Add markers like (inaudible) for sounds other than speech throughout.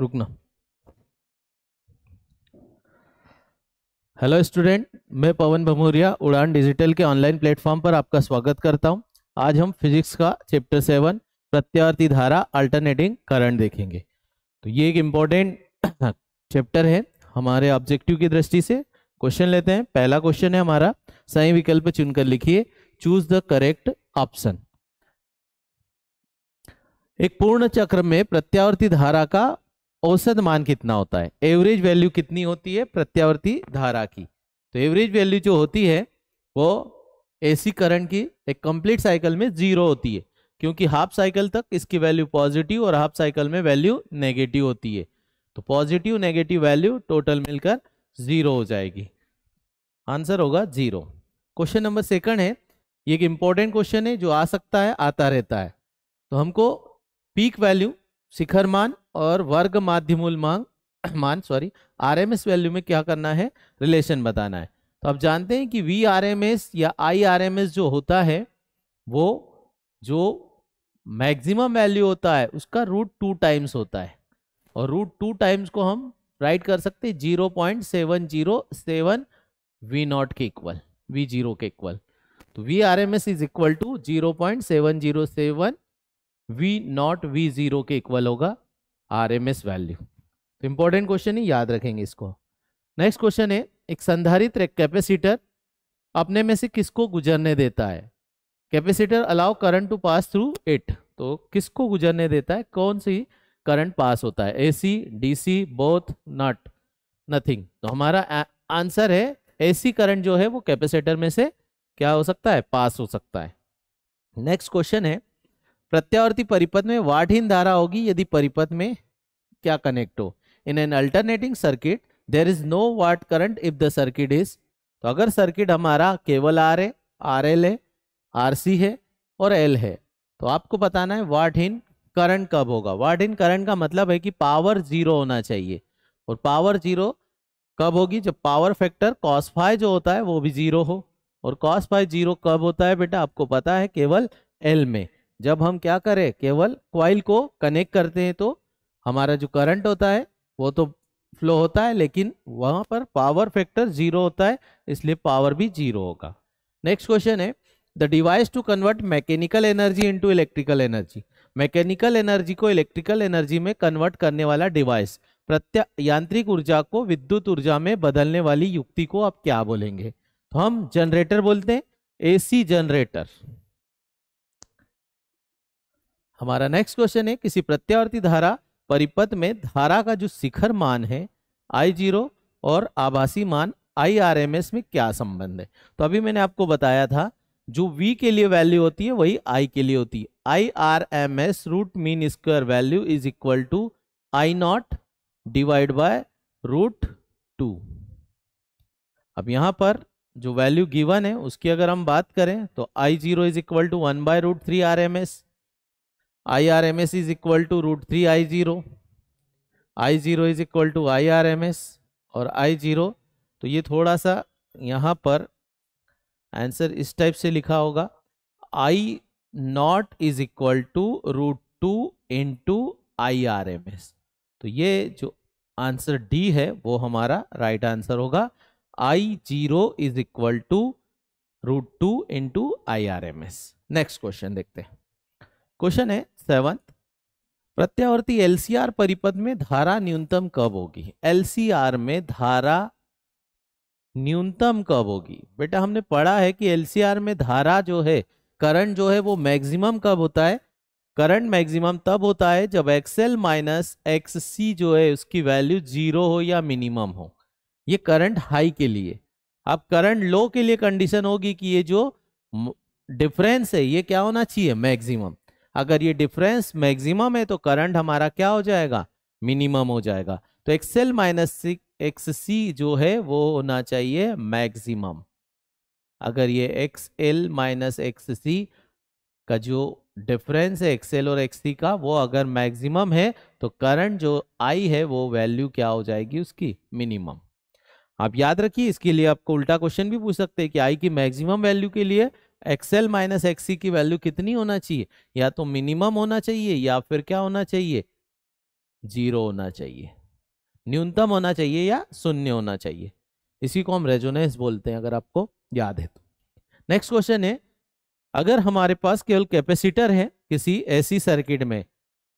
रुकना hello student मैं पवन भमोरिया उड़ान डिजिटल के ऑनलाइन प्लेटफॉर्म पर आपका स्वागत करता हूं आज हम फिजिक्स का चैप्टर सेवन प्रत्यार्थी धारा अल्टरनेटिंग करंट देखेंगे तो ये एक इम्पॉर्टेंट चैप्टर (coughs) है हमारे ऑब्जेक्टिव की दृष्टि से क्वेश्चन लेते हैं पहला क्वेश्चन है हमारा सही विकल्प चुनकर लिखिए चूज द करेक्ट ऑप्शन एक पूर्ण चक्र में प्रत्यावर्ती धारा का औसत मान कितना होता है एवरेज वैल्यू कितनी होती है प्रत्यावर्ती धारा की तो एवरेज वैल्यू जो होती है वो एसी करंट की एक कंप्लीट साइकिल में जीरो होती है क्योंकि हाफ साइकिल तक इसकी वैल्यू पॉजिटिव और हाफ साइकिल में वैल्यू नेगेटिव होती है तो पॉजिटिव नेगेटिव वैल्यू टोटल मिलकर जीरो हो जाएगी आंसर होगा जीरो क्वेश्चन नंबर सेकंड है ये एक इंपॉर्टेंट क्वेश्चन है जो आ सकता है आता रहता है तो हमको पीक वैल्यू शिखर (clears throat) मान और वर्ग माध्यमूल मांग मान सॉरी आरएमएस वैल्यू में क्या करना है रिलेशन बताना है तो आप जानते हैं कि वी आर एम एस या आई आर एम एस जो होता है वो जो मैक्सिमम वैल्यू होता है उसका रूट टू टाइम्स होता है और रूट टू टाइम्स को हम राइट कर सकते हैं zero point seven zero seven V not के इक्वल वी जीरो के इक्वल तो V R M S is equal to zero point seven zero seven V not V zero के equal होगा आर एम एस वैल्यू तो important question ही याद रखेंगे इसको नेक्स्ट क्वेश्चन है एक संधारित कैपेसिटर अपने में से किसको गुजरने देता है capacitor allow current to pass through it तो किसको गुजरने देता है कौन सी करंट पास होता है AC DC both not nothing तो हमारा आंसर है एसी करंट जो है वो कैपेसिटर में से क्या हो सकता है पास हो सकता है नेक्स्ट क्वेश्चन है प्रत्यावर्ती परिपथ में वाटहीन धारा होगी यदि परिपथ में क्या कनेक्ट हो in an alternating circuit there is no watt current if the circuit is तो अगर सर्किट हमारा केवल आर है आर एल है आर सी है और एल है तो आपको बताना है वाट इन करंट कब होगा वाट इन करंट का मतलब है कि पावर जीरो होना चाहिए और पावर जीरो कब होगी जब पावर फैक्टर कॉस फाइव जो होता है वो भी जीरो हो और कॉस फाइव जीरो कब होता है बेटा आपको पता है केवल एल में जब हम क्या करें केवल क्वाइल को कनेक्ट करते हैं तो हमारा जो करंट होता है वो तो फ्लो होता है लेकिन वहां पर पावर फैक्टर जीरो होता है इसलिए पावर भी जीरो होगा नेक्स्ट क्वेश्चन है the device to convert mechanical energy into electrical energy mechanical energy को इलेक्ट्रिकल एनर्जी में कन्वर्ट करने वाला डिवाइस प्रत्या यांत्रिक ऊर्जा को विद्युत ऊर्जा में बदलने वाली युक्ति को आप क्या बोलेंगे तो हम जनरेटर बोलते हैं एसी जनरेटर हमारा नेक्स्ट क्वेश्चन है किसी प्रत्यावर्ती धारा परिपथ में धारा का जो शिखर मान है आई जीरो और आभासी मान आई आर एम एस में क्या संबंध है तो अभी मैंने आपको बताया था जो v के लिए वैल्यू होती है वही i के लिए होती है I R M S root mean square value is equal to I not divide by root two अब यहां पर जो वैल्यू गिवन है उसकी अगर हम बात करें तो I zero is equal to one by root three R M S I R M S is equal to root three I zero I zero is equal to I R M S और I zero तो ये थोड़ा सा यहाँ पर answer इस type से लिखा होगा I not is equal to root two into I R M S तो ये जो आंसर डी है वो हमारा राइट right आंसर होगा I zero is equal to root two into I R M S next question देखते हैं question है सेवंथ प्रत्यावर्ती एलसीआर परिपथ में धारा न्यूनतम कब होगी एलसीआर में धारा न्यूनतम कब होगी बेटा हमने पढ़ा है कि एलसीआर में धारा जो है करंट जो है वो मैक्सिमम कब होता है करंट मैक्सिमम तब होता है जब एक्सएल माइनस एक्स सी जो है उसकी वैल्यू जीरो हो या मिनिमम हो ये करंट हाई के लिए अब करंट लो के लिए कंडीशन होगी कि ये जो डिफरेंस है ये क्या होना चाहिए मैक्सिमम अगर ये डिफरेंस मैक्सिमम है तो करंट हमारा क्या हो जाएगा मिनिमम हो जाएगा तो एक्सएल माइनस एक्स सी जो है वो होना चाहिए मैक्सिमम अगर ये X L minus X C का जो डिफरेंस है एक्सएल और एक्स सी का वो अगर मैक्सिमम है तो करंट जो आई है वो वैल्यू क्या हो जाएगी उसकी मिनिमम आप याद रखिए इसके लिए आपको उल्टा क्वेश्चन भी पूछ सकते हैं कि आई की मैक्सिमम वैल्यू के लिए एक्सएल माइनस एक्सी की वैल्यू कितनी होना चाहिए या तो मिनिमम होना चाहिए या फिर क्या होना चाहिए जीरो होना चाहिए न्यूनतम होना चाहिए या शून्य होना चाहिए इसी को हम रेजोनेंस बोलते हैं अगर आपको याद है तो नेक्स्ट क्वेश्चन है अगर हमारे पास केवल कैपेसिटर है किसी ऐसी सर्किट में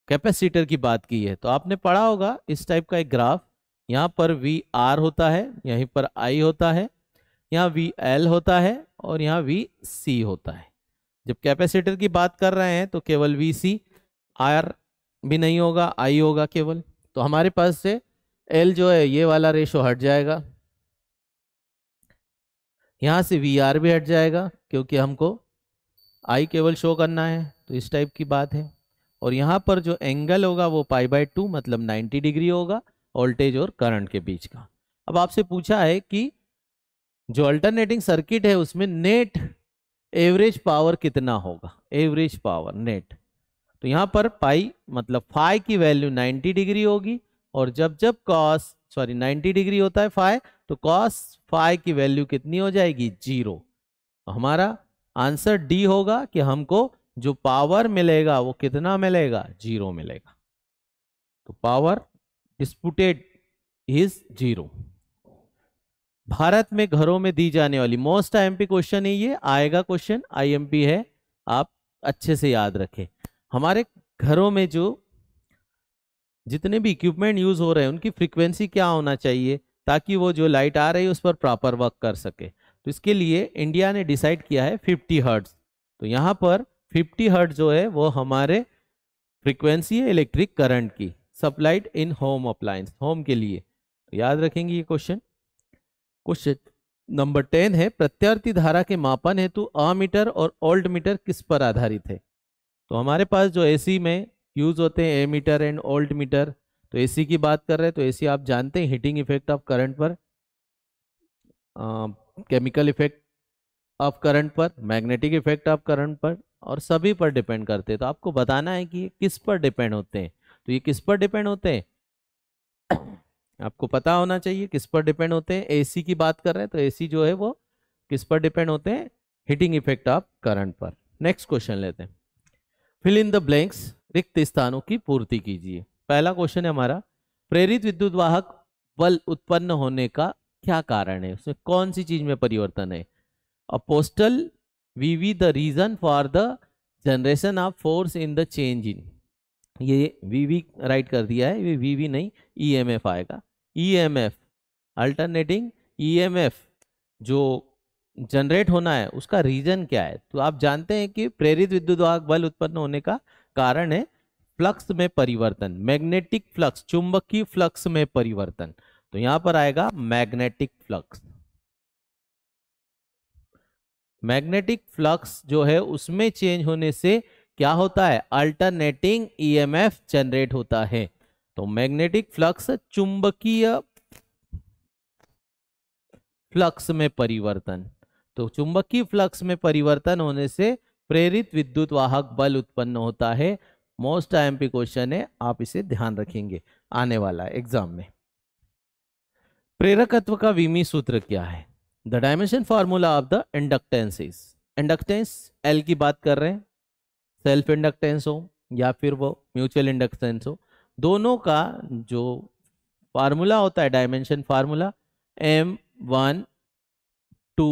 कैपेसिटर की बात की है तो आपने पढ़ा होगा इस टाइप का एक ग्राफ यहाँ पर वी आर होता है यहीं पर आई होता है यहाँ वी एल होता है और यहाँ वी सी होता है जब कैपेसिटर की बात कर रहे हैं तो केवल वी सी आर भी नहीं होगा आई होगा केवल तो हमारे पास से एल जो है ये वाला रेशो हट जाएगा यहाँ से वी आर भी हट जाएगा क्योंकि हमको आई केवल शो करना है तो इस टाइप की बात है और यहाँ पर जो एंगल होगा वो पाई बाई टू मतलब 90 डिग्री होगा वोल्टेज और करंट के बीच का अब आपसे पूछा है कि जो अल्टरनेटिंग सर्किट है उसमें नेट एवरेज पावर कितना होगा एवरेज पावर नेट तो यहाँ पर पाई मतलब फाई की वैल्यू 90 डिग्री होगी और जब जब कॉस सॉरी 90 डिग्री होता है फाइव तो कॉस फाई की वैल्यू कितनी हो जाएगी जीरो तो हमारा आंसर डी होगा कि हमको जो पावर मिलेगा वो कितना मिलेगा जीरो मिलेगा तो power dissipated is zero Bharat में घरों में दी जाने वाली मोस्ट आईएमपी क्वेश्चन है ये आएगा क्वेश्चन आईएमपी है आप अच्छे से याद रखें हमारे घरों में जो जितने भी इक्विपमेंट यूज हो रहे हैं उनकी फ्रीक्वेंसी क्या होना चाहिए ताकि वो जो लाइट आ रही है उस पर प्रॉपर वर्क कर सके तो इसके लिए इंडिया ने डिसाइड किया है फिफ्टी हर्ट्स तो यहाँ पर फिफ्टी हर्ट जो है वो हमारे फ्रिक्वेंसी है इलेक्ट्रिक करंट की supplied in home appliance home के लिए तो याद रखेंगे ये क्वेश्चन क्वेश्चन नंबर टेन है प्रत्यार्थी धारा के मापन हेतु अमीटर और ओल्ड मीटर किस पर आधारित है तो हमारे पास जो एसी में यूज होते हैं ammeter and voltmeter तो एसी की बात कर रहे हैं तो एसी आप जानते हैं हीटिंग इफेक्ट ऑफ करंट पर केमिकल इफेक्ट ऑफ करंट पर मैग्नेटिक इफेक्ट ऑफ करंट पर और सभी पर डिपेंड करते हैं तो आपको बताना है कि ये किस पर डिपेंड होते हैं तो ये किस पर डिपेंड होते हैं आपको पता होना चाहिए किस पर डिपेंड होते हैं एसी की बात कर रहे हैं तो एसी जो है वो किस पर डिपेंड होते हैं हीटिंग इफेक्ट ऑफ करंट पर नेक्स्ट क्वेश्चन लेते हैं फिल इन द ब्लैंक्स रिक्त स्थानों की पूर्ति कीजिए पहला क्वेश्चन है हमारा प्रेरित विद्युत वाहक बल उत्पन्न होने का क्या कारण है उसमें कौन सी चीज में परिवर्तन है अपोस्टल V V the reason for the generation of force in the change in ये वी वी राइट कर दिया है ये वी वी नहीं ई एम एफ आएगा E M F alternating E M F जो जनरेट होना है उसका रीजन क्या है तो आप जानते हैं कि प्रेरित विद्युत बल उत्पन्न होने का कारण है फ्लक्स में परिवर्तन मैग्नेटिक फ्लक्स चुंबकीय फ्लक्स में परिवर्तन तो यहां पर आएगा मैग्नेटिक फ्लक्स मैग्नेटिक फ्लक्स जो है उसमें चेंज होने से क्या होता है अल्टरनेटिंग ईएमएफ जनरेट होता है तो मैग्नेटिक फ्लक्स चुंबकीय फ्लक्स में परिवर्तन तो चुंबकीय फ्लक्स में परिवर्तन होने से प्रेरित विद्युत वाहक बल उत्पन्न होता है मोस्ट आईएमपी क्वेश्चन है आप इसे ध्यान रखेंगे आने वाला एग्जाम में प्रेरकत्व का विमी सूत्र क्या है the dimension formula of the inductance is inductance L की बात कर रहे हैं सेल्फ इंडक्टेंस हो या फिर वो म्यूचुअल इंडक्टेंस हो दोनों का जो फार्मूला होता है dimension formula M one two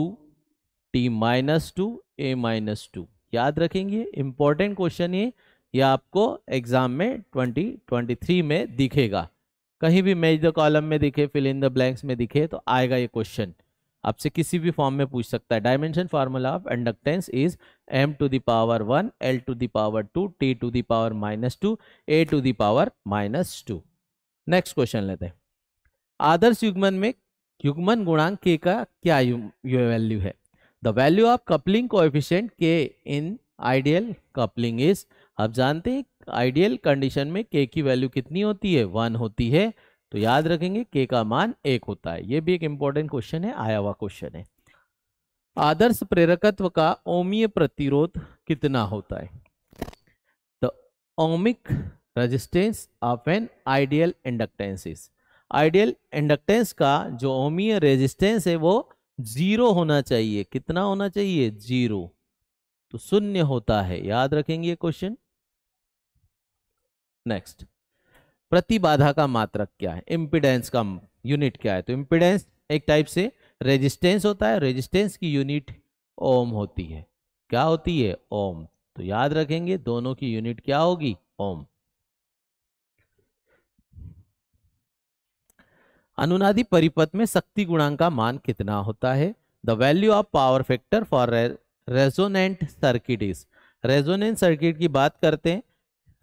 T minus two A minus two याद रखेंगे इंपॉर्टेंट क्वेश्चन ये या आपको एग्जाम में 2023 में दिखेगा कहीं भी मैच द कॉलम में दिखे फिल इन द ब्लैंक्स में दिखे तो आएगा ये क्वेश्चन आपसे किसी भी फॉर्म में पूछ सकता है dimension formula of inductance is M to the power one L to the power two T to the power minus two A to the power minus two next question लेते हैं आदर्श युग्मन में युग्मन गुणांक के का क्या वैल्यू है the value of coupling coefficient K in ideal coupling is आप जानते हैं आइडियल कंडीशन में के की वैल्यू कितनी होती है वन होती है तो याद रखेंगे के का मान एक होता है ये भी एक इंपॉर्टेंट क्वेश्चन है आया हुआ क्वेश्चन है आदर्श प्रेरकत्व का ओमीय प्रतिरोध कितना होता है the ohmic resistance of an ideal inductance ideal inductance का जो ओमीय रेजिस्टेंस है वो जीरो होना चाहिए कितना होना चाहिए जीरो तो शून्य होता है याद रखेंगे क्वेश्चन नेक्स्ट प्रतिबाधा का मात्रक क्या है इम्पिडेंस का यूनिट क्या है तो इम्पिडेंस एक टाइप से रेजिस्टेंस होता है रेजिस्टेंस की यूनिट ओम होती है क्या होती है ओम तो याद रखेंगे दोनों की यूनिट क्या होगी ओम अनुनादि परिपथ में शक्ति गुणांक का मान कितना होता है the value of power factor for resonant circuit is resonant circuit की बात करते हैं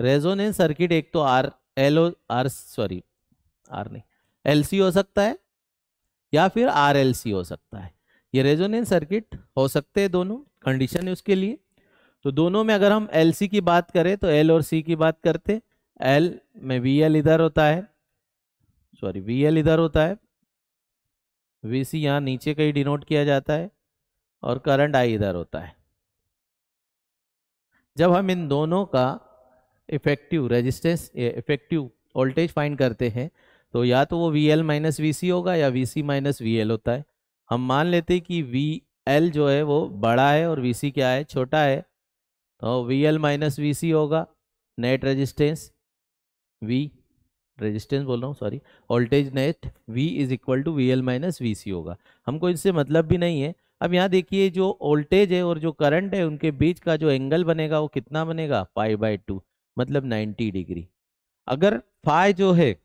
रेजोनेंट सर्किट एक तो R L or sorry R नहीं एल सी हो सकता है या फिर आर एल सी हो सकता है ये रेजोनेंस सर्किट हो सकते हैं दोनों कंडीशन है उसके लिए तो दोनों में अगर हम एल सी की बात करें तो एल और सी की बात करते एल में वी एल इधर होता है सॉरी वी एल इधर होता है वी सी यहाँ नीचे कहीं डिनोट किया जाता है और करंट आई इधर होता है जब हम इन दोनों का effective resistance effective voltage find करते हैं तो या तो वो V L minus V C होगा या V C minus V L होता है हम मान लेते हैं कि वी एल जो है वो बड़ा है और वी सी क्या है छोटा है तो V L minus V C होगा नेट रेजिस्टेंस वी रेजिस्टेंस बोल रहा हूँ sorry voltage net V is equal to V L minus V C होगा हमको इससे मतलब भी नहीं है अब यहाँ देखिए जो वोल्टेज है और जो करंट है उनके बीच का जो एंगल बनेगा वो कितना बनेगा पाई बाई टू मतलब 90 डिग्री अगर फाइ जो है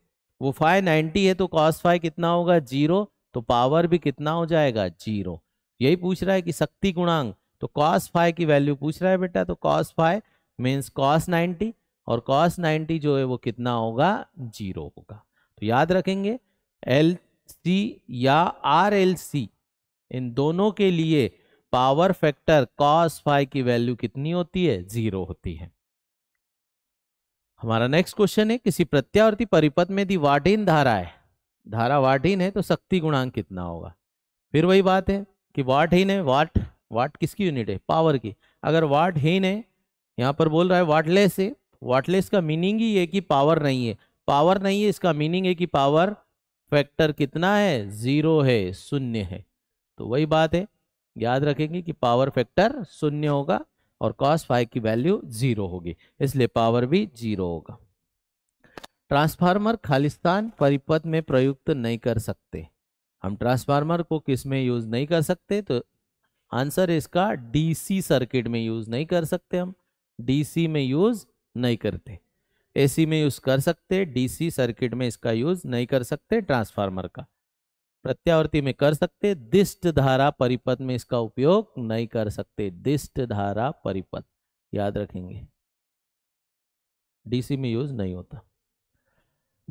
वो फाइ 90 है तो कॉस फाइ कितना होगा जीरो तो पावर भी कितना हो जाएगा जीरो यही पूछ रहा है कि शक्ति गुणांग तो कॉस फाइ की वैल्यू पूछ रहा है बेटा तो cos phi means cos ninety और कॉस नाइन्टी जो है वो कितना होगा जीरो होगा तो याद रखेंगे एल सी या आर एल सी इन दोनों के लिए पावर फैक्टर कॉस फाइव की वैल्यू कितनी होती है जीरो होती है हमारा नेक्स्ट क्वेश्चन है किसी प्रत्यावर्ती परिपथ में दी वार्डिन धारा है धारा वार्डिन है तो शक्ति गुणांक कितना होगा फिर वही बात है कि वाट है वाट वाट किसकी यूनिट है पावर की अगर वाट हीन है यहाँ पर बोल रहा है वाटलेस है वाटलेस का मीनिंग ही है कि पावर नहीं है पावर नहीं है इसका मीनिंग है कि पावर फैक्टर कितना है जीरो है शून्य है तो वही बात है याद रखेंगे कि पावर फैक्टर शून्य होगा और कॉस फाइव की वैल्यू जीरो होगी इसलिए पावर भी जीरो होगा ट्रांसफार्मर खालिस्तान परिपथ में प्रयुक्त नहीं कर सकते हम ट्रांसफार्मर को किस में यूज़ नहीं कर सकते तो आंसर इसका डीसी सर्किट में यूज़ नहीं कर सकते हम डीसी में यूज़ नहीं करते एसी में यूज़ कर सकते डीसी सर्किट में इसका यूज़ नहीं कर सकते ट्रांसफार्मर का प्रत्यावर्ती में कर सकते दिष्ट धारा परिपथ में इसका उपयोग नहीं कर सकते दिष्ट धारा परिपथ याद रखेंगे डीसी में यूज नहीं होता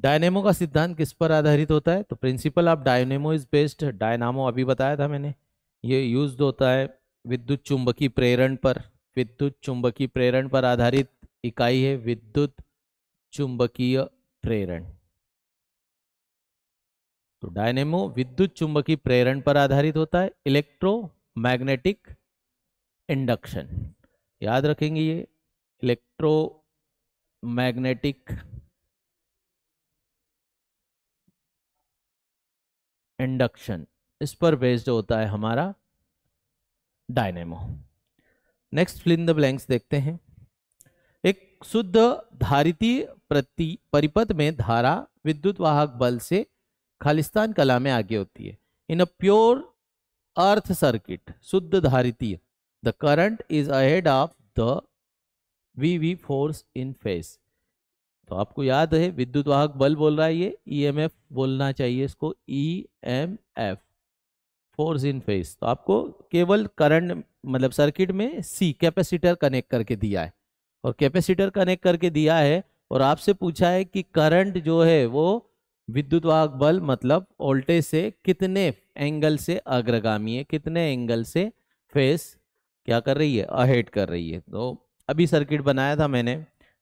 डायनेमो का सिद्धांत किस पर आधारित होता है तो principle of dynamo is based dynamo अभी बताया था मैंने ये यूज होता है विद्युत चुंबकीय प्रेरण पर विद्युत चुंबकीय प्रेरण पर आधारित इकाई है विद्युत चुंबकीय प्रेरण तो डायनेमो विद्युत चुंबकीय प्रेरण पर आधारित होता है इलेक्ट्रोमैग्नेटिक इंडक्शन याद रखेंगे ये इलेक्ट्रोमैग्नेटिक इंडक्शन इस पर बेस्ड होता है हमारा dynamo next filling the blanks देखते हैं एक शुद्ध धारितीय प्रति परिपथ में धारा विद्युत वाहक बल से खालिस्तान कला में आगे होती है इन अ प्योर अर्थ सर्किट शुद्ध धारितीय the current is ahead of the V V force in phase तो आपको याद है विद्युत वाहक बल बोल रहा है ये एफ e बोलना चाहिए इसको E M F force in phase तो आपको केवल करंट मतलब सर्किट में सी कैपेसिटर कनेक्ट करके दिया है और कैपेसिटर कनेक्ट करके दिया है और आपसे पूछा है कि करंट जो है वो विद्युत वाहक बल मतलब वोल्टेज से कितने एंगल से अग्रगामी है कितने एंगल से फेस क्या कर रही है अहेड कर रही है तो अभी सर्किट बनाया था मैंने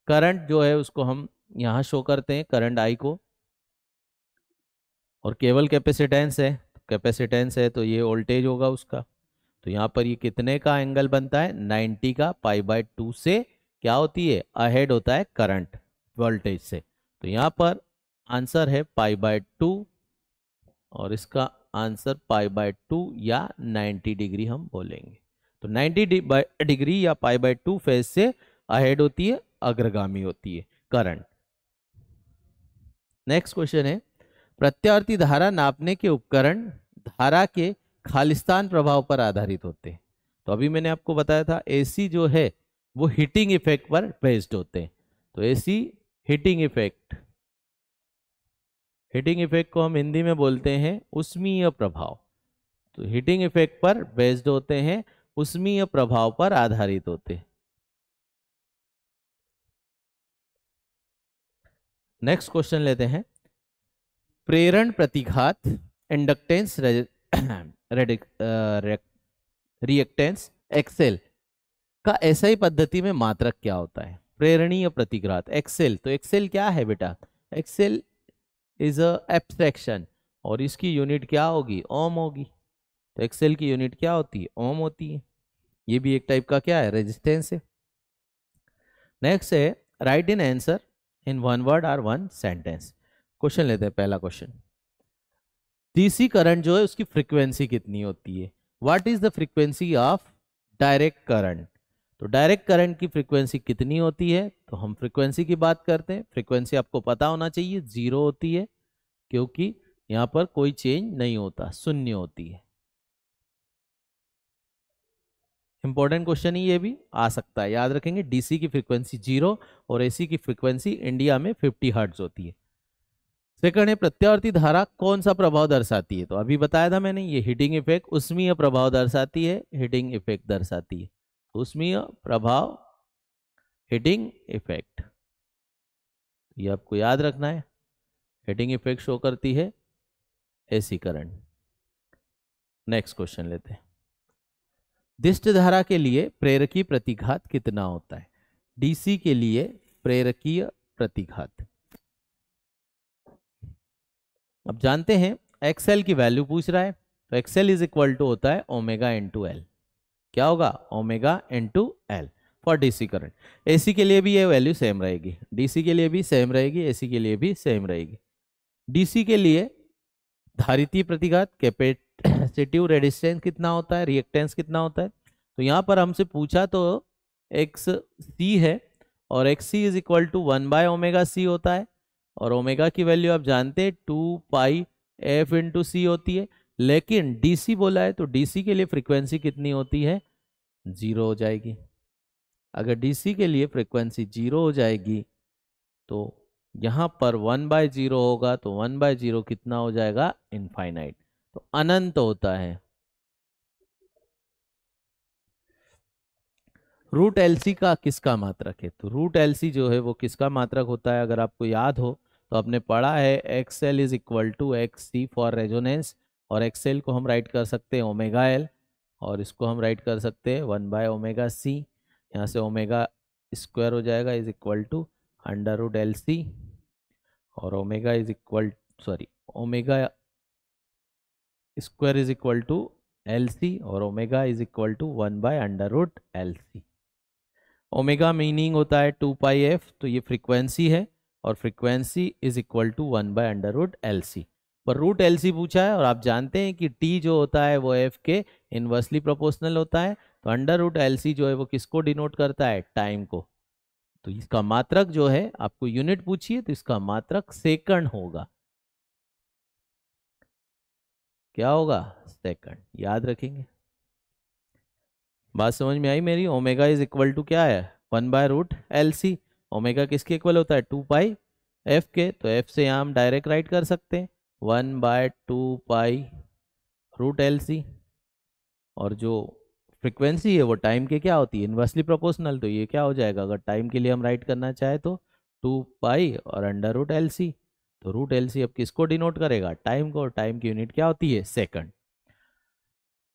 करंट जो है उसको हम यहाँ शो करते हैं करंट आई को और केवल कैपेसिटेंस है कैपेसिटेंस है तो ये वोल्टेज होगा उसका तो यहाँ पर ये कितने का एंगल बनता है 90 का पाई बाय टू से क्या होती है अहेड होता है करंट वोल्टेज से तो यहाँ पर आंसर है पाई बाय टू और इसका आंसर पाई बाय टू या 90 डिग्री हम बोलेंगे तो 90 डिग्री या पाई बाय टू फेज से अहेड होती है अग्रगामी होती है करंट नेक्स्ट क्वेश्चन है प्रत्यावर्ती धारा नापने के उपकरण धारा के खालिस्तान प्रभाव पर आधारित होते हैं तो अभी मैंने आपको बताया था एसी जो है वो हीटिंग इफेक्ट पर बेस्ड होते हैं तो AC heating effect heating effect को हम हिंदी में बोलते हैं उष्मीय प्रभाव तो हीटिंग इफेक्ट पर बेस्ड होते हैं उष्मीय प्रभाव पर आधारित होते हैं नेक्स्ट क्वेश्चन लेते हैं प्रेरण प्रतिघात इंडक्टेंस रिएक्टेंस (coughs) एक्सेल का ऐसा ही पद्धति में मात्रक क्या होता है प्रेरणीय प्रतिघात एक्सेल तो एक्सेल क्या है बेटा एक्सेल इज अ और इसकी यूनिट क्या होगी ओम होगी तो एक्सेल की यूनिट क्या होती है ओम होती है ये भी एक टाइप का क्या है रेजिस्टेंस है नेक्स्ट है write in answer in one word और वन सेंटेंस क्वेश्चन लेते हैं पहला क्वेश्चन डीसी करंट जो है उसकी फ्रीक्वेंसी कितनी होती है what is the frequency of direct current तो डायरेक्ट करंट की फ्रीक्वेंसी कितनी होती है तो हम फ्रीक्वेंसी की बात करते हैं फ्रीक्वेंसी आपको पता होना चाहिए जीरो होती है क्योंकि यहाँ पर कोई चेंज नहीं होता शून्य होती है इंपॉर्टेंट क्वेश्चन ही ये भी आ सकता है याद रखेंगे डीसी की फ्रीक्वेंसी जीरो और एसी की फ्रीक्वेंसी इंडिया में फिफ्टी हर्ट्स होती है सेकंड है प्रत्यावर्ती धारा कौन सा प्रभाव दर्शाती है तो अभी बताया था मैंने ये हीटिंग इफेक्ट उसमें प्रभाव दर्शाती है हीटिंग इफेक्ट दर्शाती है उसमें प्रभाव हिटिंग इफेक्ट ये आपको याद रखना है हिटिंग इफेक्ट शो करती है एसी करंट नेक्स्ट क्वेश्चन लेते हैं दिष्ट धारा के लिए प्रेरकीय प्रतिघात कितना होता है डीसी के लिए प्रेरकीय प्रतिघात अब जानते हैं एक्सएल की वैल्यू पूछ रहा है तो एक्सएल इज इक्वल टू होता है ओमेगा इन टू एल क्या होगा omega into L for DC current AC के लिए भी ये वैल्यू सेम रहेगी डीसी के लिए भी सेम रहेगी एसी के लिए भी सेम रहेगी डीसी के लिए धारितीय प्रतिघात कैपेसिटिव रेडिस्टेंस कितना होता है रिएक्टेंस कितना होता है तो यहाँ पर हमसे पूछा तो एक्स सी है और X C is equal to one by omega C होता है और ओमेगा की वैल्यू आप जानते हैं two pi F into C होती है लेकिन डीसी बोला है तो डीसी के लिए फ्रीक्वेंसी कितनी होती है जीरो हो जाएगी अगर डीसी के लिए फ्रीक्वेंसी जीरो हो जाएगी तो यहां पर वन बाय जीरो होगा तो वन बाय जीरो कितना हो जाएगा इनफाइनाइट तो अनंत होता है रूट सी का किसका मात्रक है तो रूट सी जो है वो किसका मात्रक होता है अगर आपको याद हो तो आपने पढ़ा है X L is equal to X C for resonance और एक्सेल को हम राइट कर सकते हैं ओमेगा एल और इसको हम राइट कर सकते हैं वन बाय ओमेगा सी यहाँ से ओमेगा स्क्वायर हो जाएगा is equal to under root L C और omega is equal sorry omega square is equal to L C और omega is equal to one by under root L C omega meaning होता है to pi F तो ये frequency है और frequency is equal to one by under root L C पर root L सी पूछा है और आप जानते हैं कि टी जो होता है वो एफ के इनवर्सली प्रोपोर्शनल होता है तो अंडर रूट एल सी जो है वो किसको डिनोट करता है टाइम को तो इसका मात्रक जो है आपको यूनिट पूछिए तो इसका मात्रक सेकंड होगा क्या होगा सेकंड याद रखेंगे बात समझ में आई मेरी ओमेगा इज इक्वल टू क्या है one by root L C omega किसके इक्वल होता है टू पाई एफ के तो एफ से यहाँ हम डायरेक्ट राइट कर सकते हैं one by two pi root L C और जो फ्रिक्वेंसी है वो टाइम के क्या होती है इन्वर्सली प्रोपोर्शनल तो ये क्या हो जाएगा अगर टाइम के लिए हम राइट करना चाहें तो टू पाई और अंडर रूट एल सी तो रूट एल सी अब किसको डिनोट करेगा टाइम को और टाइम की यूनिट क्या होती है सेकंड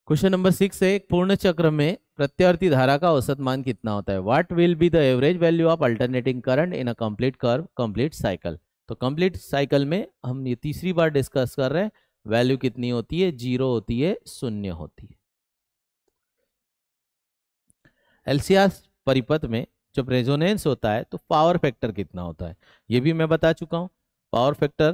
क्वेश्चन नंबर सिक्स है पूर्ण चक्र में प्रत्यर्थी धारा का औसत मान कितना होता है what will be the average value of alternating current in a complete curve complete cycle तो कंप्लीट साइकिल में हम ये तीसरी बार डिस्कस कर रहे हैं वैल्यू कितनी होती है जीरो होती है शून्य होती है एलसीआर परिपथ में जब रेजोनेंस होता है तो पावर फैक्टर कितना होता है ये भी मैं बता चुका हूँ पावर फैक्टर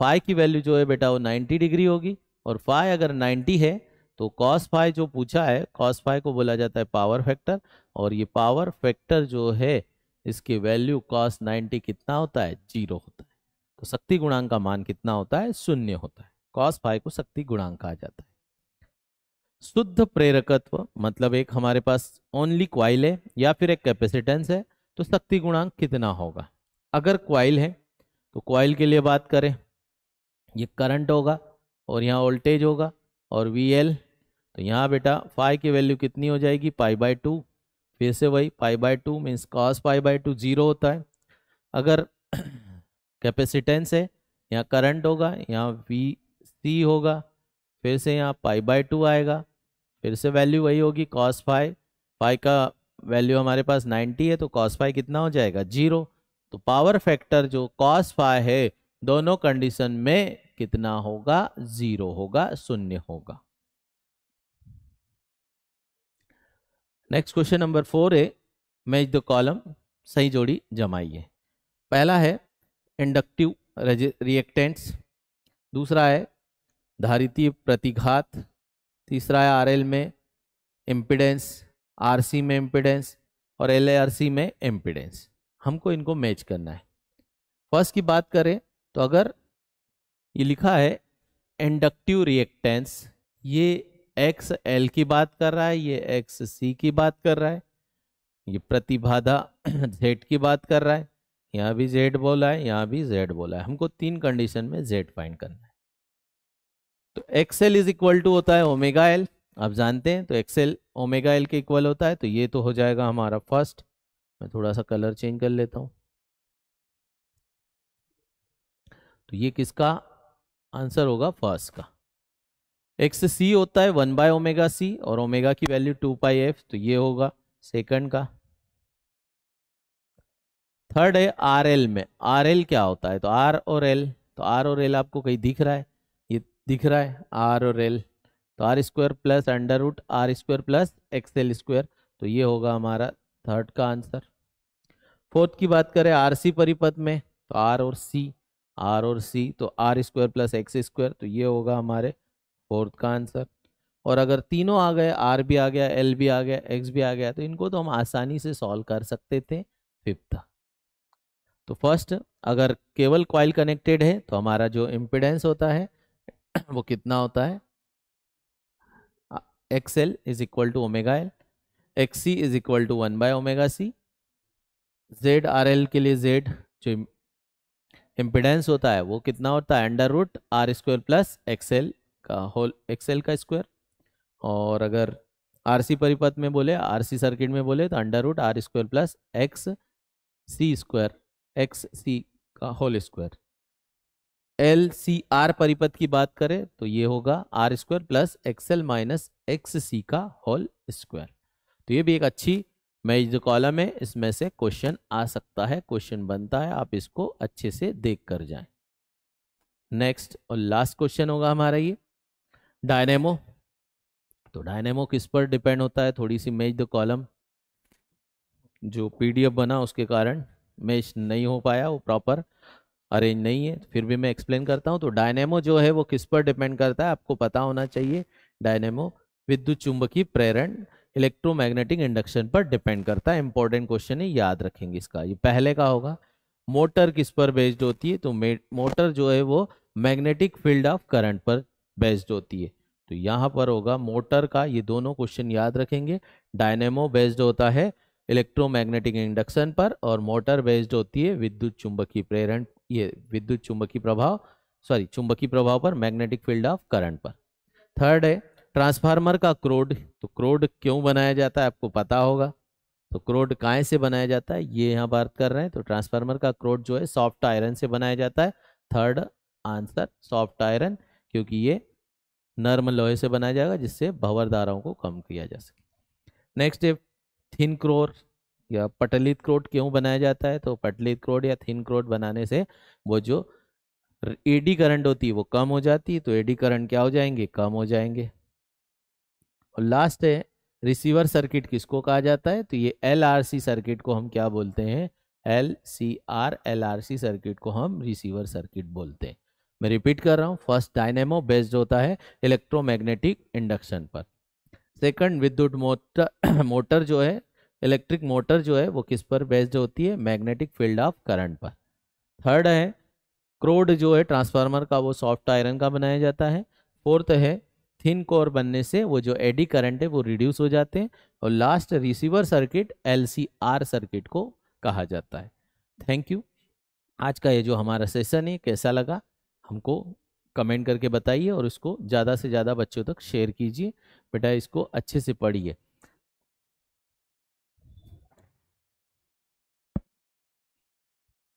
फाइव की वैल्यू जो है बेटा वो 90 डिग्री होगी और फाइव अगर 90 है तो कॉस फाइव जो पूछा है कॉस फाइव को बोला जाता है पावर फैक्टर और ये पावर फैक्टर जो है इसकी वैल्यू कॉस 90 कितना होता है जीरो होता है तो शक्ति गुणांक का मान कितना होता है शून्य होता है कॉस फाइव को शक्ति गुणांक कहा जाता है शुद्ध प्रेरकत्व मतलब एक हमारे पास ओनली क्वाइल है या फिर एक कैपेसिटेंस है तो शक्ति गुणांक कितना होगा अगर क्वाइल है तो क्वाइल के लिए बात करें ये करंट होगा और यहाँ वोल्टेज होगा और वी एल तो यहाँ बेटा फाइव की वैल्यू कितनी हो जाएगी पाई बाई टू फिर से वही pi by two means cos pi by two zero होता है अगर कैपेसिटेंस (clears throat) है यहाँ करंट होगा यहाँ वी सी होगा फिर से यहाँ पाई बाय टू आएगा फिर से वैल्यू वही होगी कॉस फाइव फाइव का वैल्यू हमारे पास 90 है तो कॉस फाइव कितना हो जाएगा जीरो तो पावर फैक्टर जो कॉस फाइव है दोनों कंडीशन में कितना होगा जीरो होगा शून्य होगा नेक्स्ट क्वेश्चन नंबर फोर है मैच द कॉलम सही जोड़ी जमाइए पहला है इंडक्टिव रिएक्टेंट्स दूसरा है धारितीय प्रतिघात तीसरा है आरएल में इम्पिडेंस आरसी में इम्पिडेंस और एलएआरसी में इम्पिडेंस हमको इनको मैच करना है फर्स्ट की बात करें तो अगर ये लिखा है इंडक्टिव रिएक्टेंस ये एक्स एल की बात कर रहा है ये एक्स सी की बात कर रहा है ये प्रतिभाधा जेड (clears throat) की बात कर रहा है यहाँ भी जेड बोला है यहाँ भी जेड बोला है हमको तीन कंडीशन में जेड फाइंड करना है तो X L is equal to होता है ओमेगा एल आप जानते हैं तो एक्सएल ओमेगा एल के इक्वल होता है तो ये तो हो जाएगा हमारा फर्स्ट मैं थोड़ा सा कलर चेंज कर लेता हूँ तो ये किसका आंसर होगा फर्स्ट का एक्स सी होता है वन बाय ओमेगा सी और ओमेगा की वैल्यू टू पाई एफ तो ये होगा सेकंड का थर्ड है आर एल में आर एल क्या होता है तो आर और एल तो आर और एल आपको कहीं दिख रहा है ये दिख रहा है आर और एल तो R square plus under root R square plus X L square तो ये होगा हमारा थर्ड का आंसर फोर्थ की बात करें आर सी परिपथ में तो आर और सी आर और सी तो R square plus X square तो ये होगा हमारे फोर्थ का आंसर और अगर तीनों आ गए आर भी आ गया एल भी आ गया एक्स भी आ गया तो इनको तो हम आसानी से सॉल्व कर सकते थे फिफ्थ तो फर्स्ट अगर केवल कॉयल कनेक्टेड है तो हमारा जो इम्पिडेंस होता है (clears throat) वो कितना होता है X L is equal to omega L X C is equal to one by omega C Z R L के लिए जेड जो इम्पिडेंस होता है वो कितना होता है under root R square plus X L का होल एक्सएल का स्क्वायर और अगर आरसी परिपथ में बोले आरसी सर्किट में बोले तो under root R square plus X C square X C का whole square L C R परिपथ की बात करें तो ये होगा R square plus X L minus X C का होल स्क्वायर तो ये भी एक अच्छी मैज जो कॉलम है इसमें से क्वेश्चन आ सकता है क्वेश्चन बनता है आप इसको अच्छे से देख कर जाए नेक्स्ट और लास्ट क्वेश्चन होगा हमारा ये डायनेमो तो डायनेमो किस पर डिपेंड होता है थोड़ी सी मेज द कॉलम जो पीडीएफ बना उसके कारण मेज नहीं हो पाया वो प्रॉपर अरेंज नहीं है तो फिर भी मैं एक्सप्लेन करता हूँ तो डायनेमो जो है वो किस पर डिपेंड करता है आपको पता होना चाहिए डायनेमो विद्युत चुंबकीय प्रेरण इलेक्ट्रोमैग्नेटिक इंडक्शन पर डिपेंड करता है इंपॉर्टेंट क्वेश्चन है याद रखेंगे इसका ये पहले का होगा मोटर किस पर बेस्ड होती है तो मोटर जो है वो मैग्नेटिक फील्ड ऑफ करंट पर बेस्ड होती है तो यहाँ पर होगा मोटर का ये दोनों क्वेश्चन याद रखेंगे डायनेमो बेस्ड होता है इलेक्ट्रोमैग्नेटिक इंडक्शन पर और मोटर बेस्ड होती है विद्युत चुंबकीय प्रेरण ये विद्युत चुंबकीय प्रभाव सॉरी चुंबकीय प्रभाव पर मैग्नेटिक फील्ड ऑफ करंट पर थर्ड है ट्रांसफार्मर का क्रोड तो क्रोड क्यों बनाया जाता है आपको पता होगा तो क्रोड काय से बनाया जाता है ये यहाँ बात कर रहे हैं तो ट्रांसफार्मर का क्रोड जो है सॉफ्ट आयरन से बनाया जाता है थर्ड आंसर सॉफ्ट आयरन क्योंकि ये नर्म लोहे से बनाया जाएगा जिससे भंवर धाराओं को कम किया जा सके नेक्स्ट है थिन क्रोर या पटलित क्रोड क्यों बनाया जाता है तो पटलित क्रोड या थिन क्रोड बनाने से वो जो एडी करंट होती है वो कम हो जाती है तो एडी करंट क्या हो जाएंगे कम हो जाएंगे और लास्ट है रिसीवर सर्किट किसको कहा जाता है तो ये एल आर सी सर्किट को हम क्या बोलते हैं L C R L R C circuit को हम रिसीवर सर्किट बोलते हैं मैं रिपीट कर रहा हूँ फर्स्ट डायनेमो बेस्ड होता है इलेक्ट्रोमैग्नेटिक इंडक्शन पर सेकंड विद्युत मोटर मोटर (clears throat) जो है इलेक्ट्रिक मोटर जो है वो किस पर बेस्ड होती है मैग्नेटिक फील्ड ऑफ करंट पर थर्ड है क्रोड जो है ट्रांसफार्मर का वो सॉफ्ट आयरन का बनाया जाता है फोर्थ है थिन कोर बनने से वो जो एडी करंट है वो रिड्यूस हो जाते हैं और last receiver circuit L circuit को कहा जाता है थैंक यू आज का ये जो हमारा सेशन है कैसा लगा हमको कमेंट करके बताइए और इसको ज़्यादा से ज़्यादा बच्चों तक शेयर कीजिए बेटा इसको अच्छे से पढ़िए